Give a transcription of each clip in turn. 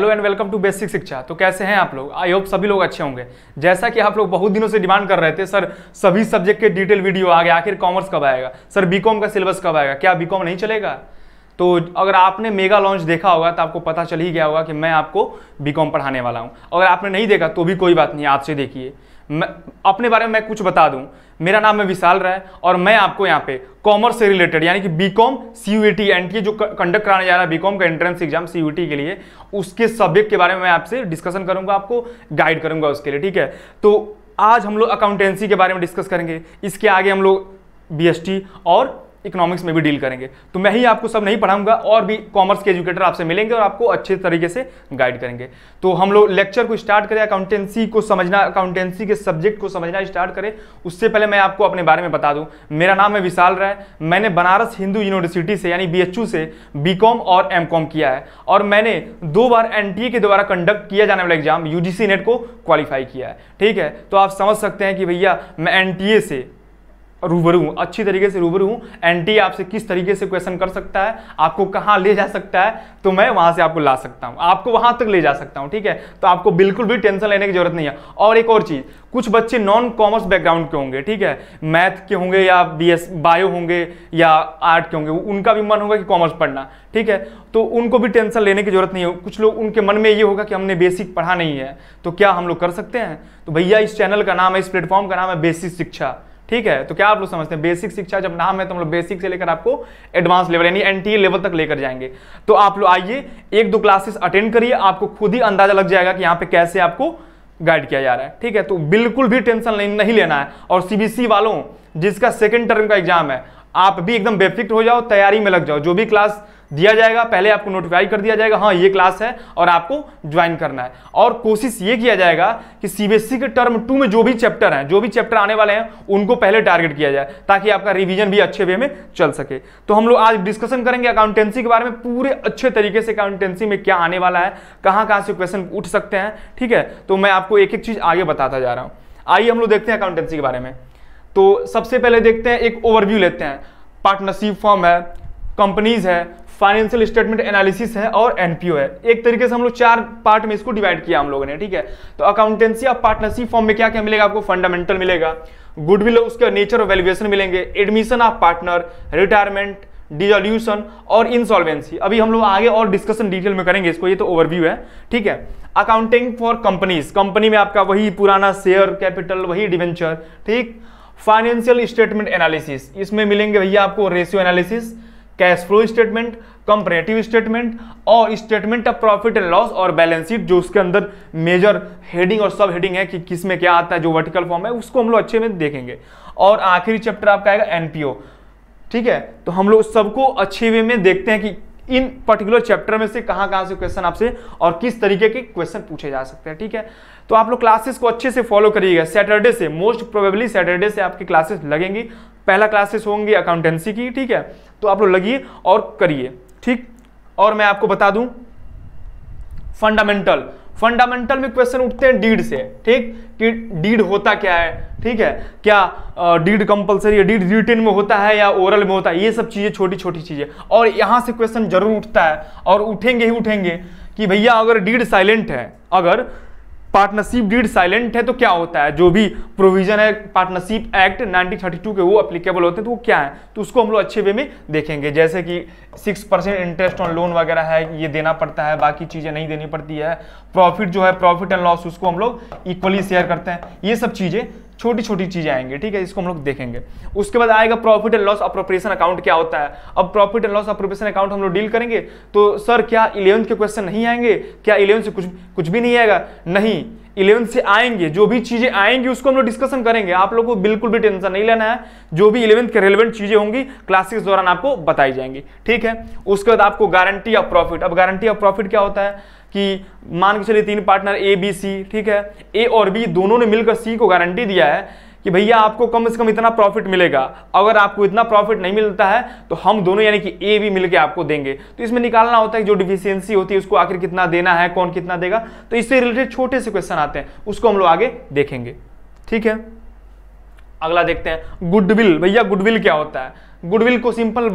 hello and welcome to basic Shiksha तो कैसे हैं आप लोग आई होप सभी लोग अच्छे होंगे जैसा कि आप लोग बहुत दिनों से डिमांड कर रहे थे सर सभी सब्जेक्ट के डिटेल वीडियो आ गया आखिर कॉमर्स कब आएगा सर बीकॉम का सिलेबस कब आएगा क्या बीकॉम नहीं चलेगा तो अगर आपने मेगा लॉन्च देखा होगा तो आपको पता चल ही गया होगा कि मैं आपको बीकॉम पढ़ाने वाला हूँ अगर आपने नहीं देखा तो भी कोई बात नहीं आपसे देखिए मैं अपने बारे में मैं कुछ बता दूं मेरा नाम है विशाल राय और मैं आपको यहाँ पे कॉमर्स से रिलेटेड यानी कि B com C U T N T जो कंडक्ट कराने जा रहा है बी कॉम का entrance exam C U T के लिए उसके सब्जेक्ट के बारे में मैं आपसे डिस्कशन करूंगा आपको गाइड करूंगा उसके लिए ठीक है तो आज हम लोग अकाउंटेंसी के बारे में डिस्कस करेंगे इसके आगे हम लोग बी और इकोनॉमिक्स में भी डील करेंगे तो मैं ही आपको सब नहीं पढ़ाऊंगा और भी कॉमर्स के एजुकेटर आपसे मिलेंगे और आपको अच्छे तरीके से गाइड करेंगे तो हम लोग लेक्चर को स्टार्ट करें अकाउंटेंसी को समझना अकाउंटेंसी के सब्जेक्ट को समझना स्टार्ट करें उससे पहले मैं आपको अपने बारे में बता दूं मेरा नाम है विशाल राय मैंने बनारस हिंदू यूनिवर्सिटी से यानी बी से बी और एम किया है और मैंने दो बार एन के द्वारा कंडक्ट किया जाने वाला एग्जाम यू नेट को क्वालिफाई किया है ठीक है तो आप समझ सकते हैं कि भैया मैं एन से रूबरू हूँ अच्छी तरीके से रूबरू हूँ एंटी आपसे किस तरीके से क्वेश्चन कर सकता है आपको कहाँ ले जा सकता है तो मैं वहाँ से आपको ला सकता हूँ आपको वहाँ तक ले जा सकता हूँ ठीक है तो आपको बिल्कुल भी टेंशन लेने की जरूरत नहीं है और एक और चीज़ कुछ बच्चे नॉन कॉमर्स बैकग्राउंड के होंगे ठीक है मैथ के होंगे या बी एस बायो होंगे या आर्ट के होंगे उनका भी मन होगा कि कॉमर्स पढ़ना ठीक है तो उनको भी टेंशन लेने की जरूरत नहीं है कुछ लोग उनके मन में ये होगा कि हमने बेसिक पढ़ा नहीं है तो क्या हम लोग कर सकते हैं तो भैया इस चैनल का नाम है इस प्लेटफॉर्म का नाम है बेसिक शिक्षा ठीक है तो क्या आप लोग समझते हैं बेसिक शिक्षा जब नाम है तो हम लोग बेसिक से लेकर आपको एडवांस लेवल यानी एनटीए लेवल e तक लेकर जाएंगे तो आप लोग आइए एक दो क्लासेस अटेंड करिए आपको खुद ही अंदाजा लग जाएगा कि यहाँ पे कैसे आपको गाइड किया जा रहा है ठीक है तो बिल्कुल भी टेंशन नहीं लेना है और सीबीसी वालों जिसका सेकेंड टर्म का एग्जाम है आप भी एकदम बेफिक्र हो जाओ तैयारी में लग जाओ जो भी क्लास दिया जाएगा पहले आपको नोटिफाई कर दिया जाएगा हाँ ये क्लास है और आपको ज्वाइन करना है और कोशिश ये किया जाएगा कि सीबीएसई e के टर्म टू में जो भी चैप्टर हैं जो भी चैप्टर आने वाले हैं उनको पहले टारगेट किया जाए ताकि आपका रिविजन भी अच्छे वे में चल सके तो हम लोग आज डिस्कशन करेंगे अकाउंटेंसी के बारे में पूरे अच्छे तरीके से अकाउंटेंसी में क्या आने वाला है कहाँ कहाँ से क्वेश्चन उठ सकते हैं ठीक है तो मैं आपको एक एक चीज़ आगे बताता जा रहा हूँ आइए हम लोग देखते हैं अकाउंटेंसी के बारे में तो सबसे पहले देखते हैं एक ओवरव्यू लेते हैं पार्टनरशिप फॉर्म है कंपनीज है फाइनेंशियल स्टेटमेंट एनालिसिस है और एनपीओ है एक तरीके से हम लोग चार पार्ट में इसको डिवाइड किया हम लोगों ने ठीक है तो अकाउंटेंसी और पार्टनरशिप फॉर्म में क्या क्या मिलेगा आपको फंडामेंटल मिलेगा गुडविल उसके नेचर और वैल्यूएशन मिलेंगे admission of partner retirement dissolution और इंसॉल्वेंसी अभी हम लोग आगे और डिस्कशन डिटेल में करेंगे इसको ये तो ओवरव्यू है ठीक है अकाउंटिंग फॉर कंपनीज कंपनी में आपका वही पुराना शेयर कैपिटल वही डिवेंचर ठीक फाइनेंशियल स्टेटमेंट एनालिसिस इसमें मिलेंगे भैया आपको ratio analysis cash flow statement comparative statement और statement of profit and loss और बैलेंस शीट जो उसके अंदर मेजर हेडिंग और सब हेडिंग है कि किस में क्या आता है जो वर्टिकल फॉर्म है उसको हम लोग अच्छे में देखेंगे और आखिरी चैप्टर आपका आएगा एनपीओ ठीक है तो हम लोग सबको अच्छे वे में देखते हैं कि इन पर्टिकुलर चैप्टर में से कहां कहां से क्वेश्चन आपसे और किस तरीके के क्वेश्चन पूछे जा सकते हैं ठीक है तो आप लोग क्लासेस को अच्छे से फॉलो करिएगा सैटरडे से मोस्ट प्रोबेबली सैटरडे से आपकी क्लासेस लगेंगी पहला क्लासेस होंगी अकाउंटेंसी की ठीक है तो आप लोग लगिए और करिए ठीक और मैं आपको बता दूं फंडामेंटल फंडामेंटल में क्वेश्चन उठते हैं डीड से ठीक कि डीड होता क्या है ठीक है क्या डीड कंपलसरी डीड रिटेन में होता है या ओरल में होता है ये सब चीज़ें छोटी छोटी चीज़ें और यहाँ से क्वेश्चन जरूर उठता है और उठेंगे ही उठेंगे कि भैया अगर डीड साइलेंट है अगर पार्टनरशिप डीड साइलेंट है तो क्या होता है जो भी प्रोविजन है पार्टनरशिप एक्ट 1932 के वो अप्लीकेबल होते हैं तो वो क्या है तो उसको हम लोग अच्छे वे में देखेंगे जैसे कि six percent interest on loan वगैरह है ये देना पड़ता है बाकी चीज़ें नहीं देनी पड़ती है प्रॉफिट जो है प्रॉफिट एंड लॉस उसको हम लोग इक्वली शेयर करते हैं ये सब चीज़ें छोटी छोटी चीज़ें आएंगी ठीक है इसको हम लोग देखेंगे उसके बाद आएगा profit and loss appropriation account क्या होता है अब profit and loss appropriation account हम लोग डील करेंगे तो सर क्या इलेवंथ के क्वेश्चन नहीं आएंगे क्या इलेवंथ से कुछ कुछ भी नहीं आएगा नहीं इलेवन से आएंगे जो भी चीजें आएंगी उसको हम लोग डिस्कशन करेंगे आप लोगों को बिल्कुल भी टेंशन नहीं लेना है जो भी इलेवंथ के रेलिवेंट चीजें होंगी क्लासेस दौरान आपको बताई जाएंगी ठीक है उसके बाद आपको गारंटी ऑफ प्रॉफिट अब गारंटी ऑफ प्रॉफिट क्या होता है कि मान के चलिए तीन पार्टनर ए बी सी ठीक है ए और बी दोनों ने मिलकर सी को गारंटी दिया है कि भैया आपको कम से कम इतना प्रॉफिट मिलेगा अगर आपको इतना प्रॉफिट नहीं मिलता है तो हम दोनों यानी कि ए भी मिलकर आपको देंगे तो इसमें निकालना होता है जो डिफिशियंसी होती है उसको आखिर कितना देना है कौन कितना देगा तो इससे रिलेटेड छोटे से क्वेश्चन आते हैं उसको हम लोग आगे देखेंगे ठीक है अगला देखते हैं गुडविल भैया गुडविल क्या होता है गुडविल को सिंपल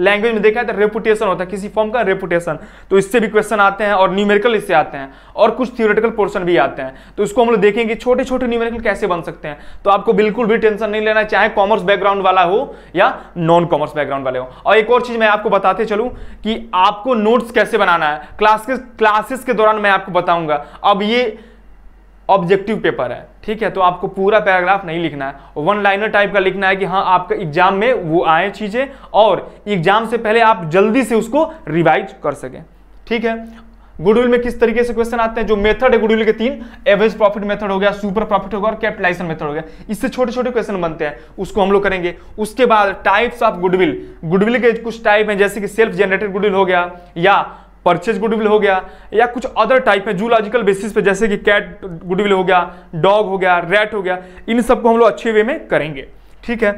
लैंग्वेज में देखा है तो रेपुटेशन होता है किसी फॉर्म का रेपुटेशन तो इससे भी क्वेश्चन आते हैं और न्यूमेरिकल इससे आते हैं और कुछ थियोरेटिकल पोर्शन भी आते हैं तो इसको हम लोग देखेंगे छोटे छोटे न्यूमेरिकल कैसे बन सकते हैं तो आपको बिल्कुल भी टेंशन नहीं लेना चाहे कॉमर्स बैकग्राउंड वाला हो या नॉन कॉमर्स बैकग्राउंड वाले हो और एक और चीज मैं आपको बताते चलूँ कि आपको नोट्स कैसे बनाना है क्लासेस क्लासेस के दौरान मैं आपको बताऊंगा अब ये ऑब्जेक्टिव पेपर है ठीक है तो आपको पूरा पैराग्राफ नहीं लिखना है वन लाइनर टाइप का लिखना है कि हाँ आपका एग्जाम में वो आए चीज़ें और एग्जाम से पहले आप जल्दी से उसको रिवाइज कर सकें ठीक है गुडविल में किस तरीके से क्वेश्चन आते हैं जो मेथड है गुडविल के तीन एवरेज प्रॉफिट मेथड हो गया सुपर प्रॉफिट हो गया और कैपिटलाइजेशन मेथड हो गया इससे छोटे छोटे क्वेश्चन बनते हैं उसको हम लोग करेंगे उसके बाद टाइप्स ऑफ गुडविल गुडविल के कुछ टाइप हैं जैसे कि सेल्फ जनरेटेड गुडविल हो गया या परचेज गुडविल हो गया या कुछ अदर टाइप में जूलॉजिकल बेसिस पे जैसे कि कैट गुडविल हो गया डॉग हो गया रैट हो गया इन सबको हम लोग अच्छे वे में करेंगे ठीक है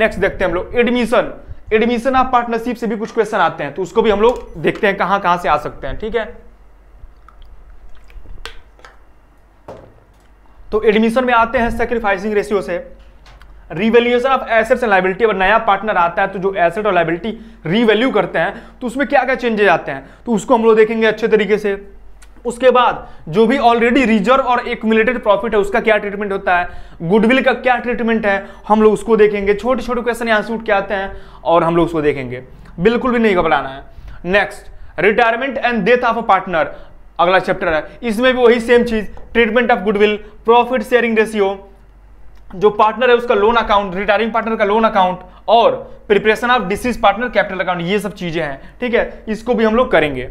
नेक्स्ट देखते हैं हम लोग एडमिशन एडमिशन ऑफ पार्टनरशिप से भी कुछ क्वेश्चन आते हैं तो उसको भी हम लोग देखते हैं कहां कहां से आ सकते हैं ठीक है तो एडमिशन में आते हैं सेक्रीफाइसिंग रेशियो से revaluation of assets and liability अगर नया पार्टनर आता है तो जो एसेट और लाइबिलिटी रिवेल्यू करते हैं तो उसमें क्या क्या चेंजेज आते हैं तो उसको हम लोग देखेंगे अच्छे तरीके से उसके बाद जो भी ऑलरेडी रिजर्व और एक्मुलेटेड प्रॉफिट है उसका क्या ट्रीटमेंट होता है गुडविल का क्या ट्रीटमेंट है हम लोग उसको देखेंगे छोटे छोटे क्वेश्चन यहाँ से उठ के आते हैं और हम लोग उसको देखेंगे बिल्कुल भी नहीं घबराना है next retirement and death of a partner अगला चैप्टर है इसमें भी वही सेम चीज treatment of goodwill profit sharing ratio जो पार्टनर है उसका लोन अकाउंट रिटायरिंग पार्टनर का लोन अकाउंट और preparation of deceased partner capital account ये सब चीजें हैं ठीक है इसको भी हम लोग करेंगे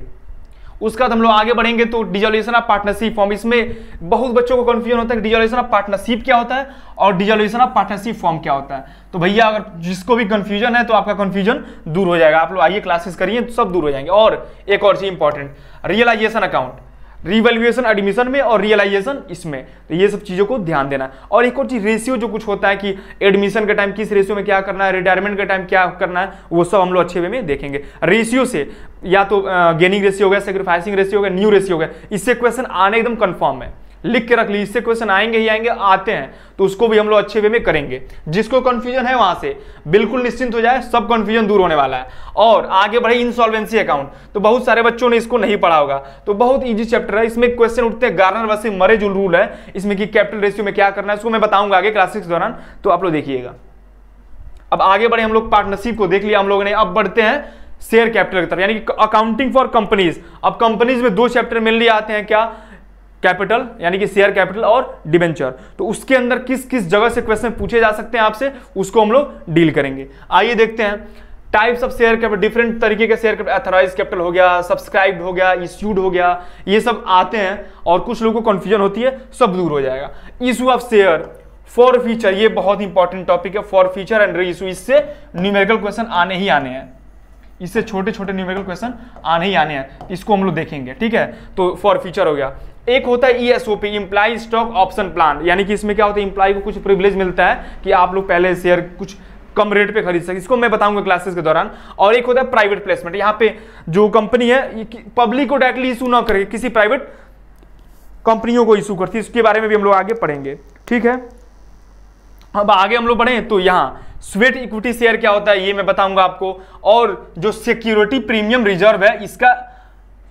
उसका तो हम लोग आगे बढ़ेंगे तो डिजोल्यूशन ऑफ पार्टनरशिप फॉर्म इसमें बहुत बच्चों को कंफ्यूजन होता है कि डिजोल्यूशन ऑफ पार्टनरशिप क्या होता है और डिजोल्यूशन ऑफ पार्टनरशिप फॉर्म क्या होता है तो भैया अगर जिसको भी कंफ्यूजन है तो आपका कंफ्यूजन दूर हो जाएगा आप लोग आइए क्लासेस करिए तो सब दूर हो जाएंगे और एक और चीज important realisation account revaluation admission में और रियलाइजेशन इसमें तो ये सब चीज़ों को ध्यान देना और एक और चीज़ रेशियो जो कुछ होता है कि एडमिशन के टाइम किस रेशियो में क्या करना है रिटायरमेंट के टाइम क्या करना है वो सब हम लोग अच्छे वे में देखेंगे रेशियो से या तो गेनिंग रेशियो हो गया सेक्रीफाइसिंग रेशियो हो गया न्यू रेशियो हो गया इससे क्वेश्चन आने एकदम कन्फर्म है लिख के रख ली इससे क्वेश्चन आएंगे ही आएंगे आते हैं तो उसको भी हम लोग अच्छे वे में करेंगे जिसको कंफ्यूजन है वहां से बिल्कुल निश्चिंत हो जाए सब कंफ्यूजन दूर होने वाला है और आगे बढ़े इंसॉल्वेंसी अकाउंट तो बहुत सारे बच्चों ने इसको नहीं पढ़ा होगा तो बहुत ईजी चैप्टर है इसमें क्वेश्चन उठते हैं गार्नर वैसे मरे जो रूल है इसमें कि कैपिटल रेशियो में क्या करना है इसको मैं बताऊंगा आगे क्लास सिक्स दौरान तो आप लोग देखिएगा अब आगे बढ़े हम लोग पार्टनरशिप को देख लिया हम लोगों ने अब बढ़ते हैं शेयर कैपिटल की तरफ यानी कि अकाउंटिंग फॉर कंपनीज अब कंपनीज में दो चैप्टर मिल लिए आते हैं क्या कैपिटल यानी कि शेयर कैपिटल और डिबेंचर तो उसके अंदर किस किस जगह से क्वेश्चन पूछे जा सकते हैं आपसे उसको हम लोग डील करेंगे आइए देखते हैं types of share capital different तरीके के शेयर कैपिटल अथोराइज कैपिटल हो गया सब्सक्राइब हो गया इश्यूड हो गया ये सब आते हैं और कुछ लोगों को कन्फ्यूजन होती है सब दूर हो जाएगा issue of share for future ये बहुत इंपॉर्टेंट टॉपिक है फॉर फ्यूचर एंड इशू इससे न्यूमेरिकल क्वेश्चन आने ही आने हैं इससे छोटे छोटे न्यूमेरिकल क्वेश्चन आने ही आने हैं इसको हम लोग देखेंगे ठीक है तो फॉर फ्यूचर हो गया एक होता है ESOPs stock option plan यानी कि इसमें क्या होता है इंप्लाई को कुछ प्रिविलेज मिलता है कि आप लोग पहले शेयर कुछ कम रेट पे खरीद सके इसको मैं बताऊंगा क्लासेस के दौरान और एक होता है प्राइवेट प्लेसमेंट यहाँ पे जो कंपनी है पब्लिक को डायरेक्टली इशू ना करके किसी प्राइवेट कंपनियों को इशू करती है इसके बारे में भी हम लोग आगे पढ़ेंगे ठीक है अब आगे हम लोग बढ़े तो यहाँ स्वेट इक्विटी शेयर क्या होता है ये मैं बताऊंगा आपको और जो सिक्योरिटी प्रीमियम रिजर्व है इसका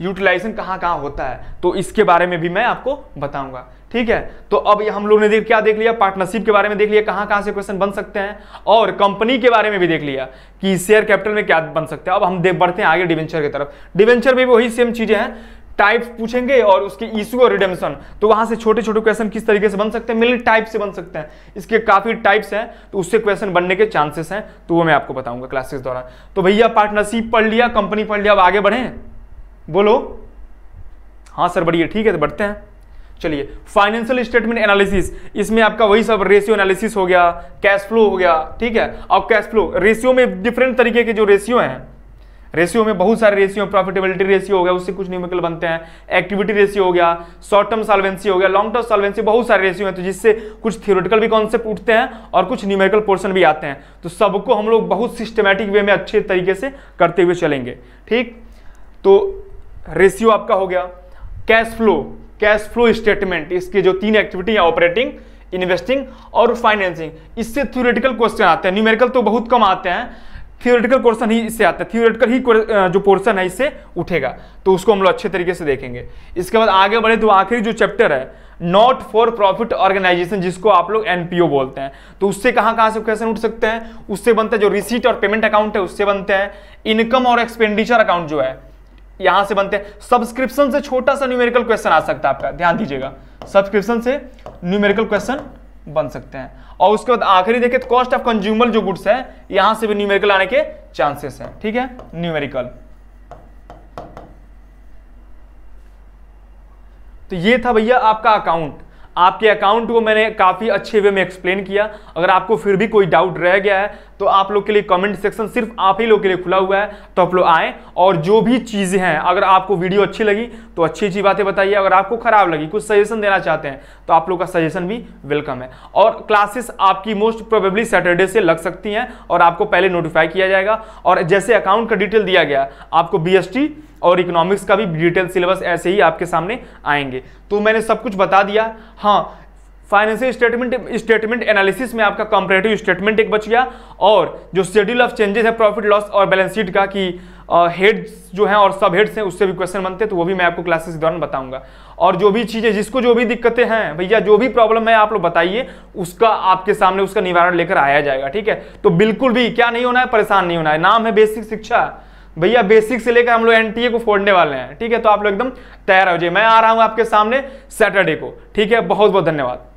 यूटिलाइजेशन कहाँ कहाँ होता है तो इसके बारे में भी मैं आपको बताऊंगा ठीक है तो अब हम लोग ने देख क्या देख लिया पार्टनरशिप के बारे में देख लिया कहाँ कहाँ से क्वेश्चन बन सकते हैं और कंपनी के बारे में भी देख लिया कि शेयर कैपिटल में क्या बन सकते हैं अब हम देख बढ़ते हैं आगे डिवेंचर की तरफ डिवेंचर में वही सेम चीज़ें हैं टाइप्स पूछेंगे और उसके इशू और रिडेमशन तो वहां से छोटे छोटे क्वेश्चन किस तरीके से बन सकते हैं मिल टाइप से बन सकते हैं इसके काफी टाइप्स हैं तो उससे क्वेश्चन बनने के चांसेस हैं तो वो मैं आपको बताऊंगा क्लासेस दौरान तो भैया पार्टनरशिप पढ़ लिया कंपनी पढ़ लिया अब आगे बढ़े बोलो हाँ सर बढ़िया ठीक है तो बढ़ते हैं चलिए फाइनेंशियल स्टेटमेंट एनालिसिस इसमें आपका वही सब रेशियो एनालिसिस हो गया कैश फ्लो हो गया ठीक है अब कैश फ्लो रेशियो में डिफरेंट तरीके के जो रेशियो हैं रेशियो में बहुत सारे रेशियो प्रॉफिटेबिलिटी रेशियो हो गया उससे कुछ न्यूमेरिकल बनते हैं एक्टिविटी रेशियो हो गया शॉर्ट टर्म सॉल्वेंसी हो गया लॉन्ग टर्म सॉल्वेंसी बहुत सारे रेशियो हैं तो जिससे कुछ थियोरेटिकल भी कॉन्सेप्ट उठते हैं और कुछ न्यूमेरिकल पोर्शन भी आते हैं तो सबको हम लोग बहुत सिस्टमेटिक वे में अच्छे तरीके से करते हुए चलेंगे ठीक तो रेशियो आपका हो गया cash flow cash flow statement इसके जो तीन एक्टिविटी है ऑपरेटिंग इन्वेस्टिंग और फाइनेंसिंग इससे थ्योरेटिकल क्वेश्चन आते हैं न्यूमेरिकल तो बहुत कम आते हैं थ्योरेटिकल क्वेश्चन ही इससे आता है थ्योरेटिकल ही जो पोर्शन है इससे उठेगा तो उसको हम लोग अच्छे तरीके से देखेंगे इसके बाद आगे बढ़े तो आखिरी जो चैप्टर है नॉट फॉर प्रॉफिट ऑर्गेनाइजेशन जिसको आप लोग एनपीओ बोलते हैं तो उससे कहाँ कहाँ से क्वेश्चन उठ सकते हैं उससे बनता है जो रिसीट और पेमेंट अकाउंट है उससे बनते हैं इनकम और एक्सपेंडिचर अकाउंट जो है यहां से बनते हैं सब्सक्रिप्शन से छोटा सा न्यूमेरिकल क्वेश्चन आ सकता है आपका ध्यान दीजिएगा सब्सक्रिप्शन से न्यूमेरिकल क्वेश्चन बन सकते हैं और उसके बाद आखिरी देखिए कॉस्ट ऑफ कंज्यूमर जो गुड्स है यहां से भी न्यूमेरिकल आने के चांसेस है ठीक है न्यूमेरिकल तो ये था भैया आपका अकाउंट आपके अकाउंट को मैंने काफ़ी अच्छे वे में एक्सप्लेन किया अगर आपको फिर भी कोई डाउट रह गया है तो आप लोग के लिए कमेंट सेक्शन सिर्फ आप ही लोग के लिए खुला हुआ है तो आप लोग आए और जो भी चीज़ें हैं अगर आपको वीडियो अच्छी लगी तो अच्छी अच्छी बातें बताइए अगर आपको खराब लगी कुछ सजेशन देना चाहते हैं तो आप लोग का सजेशन भी वेलकम है और क्लासेस आपकी मोस्ट प्रोबेबली सैटरडे से लग सकती हैं और आपको पहले नोटिफाई किया जाएगा और जैसे अकाउंट का डिटेल दिया गया आपको बी और इकोनॉमिक्स का भी डिटेल सिलेबस ऐसे ही आपके सामने आएंगे तो मैंने सब कुछ बता दिया हाँ फाइनेंशियल स्टेटमेंट स्टेटमेंट एनालिसिस में आपका कंपरेटिव स्टेटमेंट एक बच गया और जो शेड्यूल ऑफ चेंजेस है प्रॉफिट लॉस और बैलेंस शीट का कि हेड्स जो हैं और सब हेड्स हैं उससे भी क्वेश्चन बनते हैं तो वो भी मैं आपको क्लासेस के दौरान बताऊंगा और जो भी चीज़ें जिसको जो भी दिक्कतें हैं भैया जो भी प्रॉब्लम है आप लोग बताइए उसका आपके सामने उसका निवारण लेकर आया जाएगा ठीक है तो बिल्कुल भी क्या नहीं होना है परेशान नहीं होना है नाम है बेसिक शिक्षा भैया बेसिक से लेकर हम लोग एन को फोड़ने वाले हैं ठीक है तो आप लोग एकदम तैयार हो जाइए मैं आ रहा हूँ आपके सामने सैटरडे को ठीक है बहुत बहुत धन्यवाद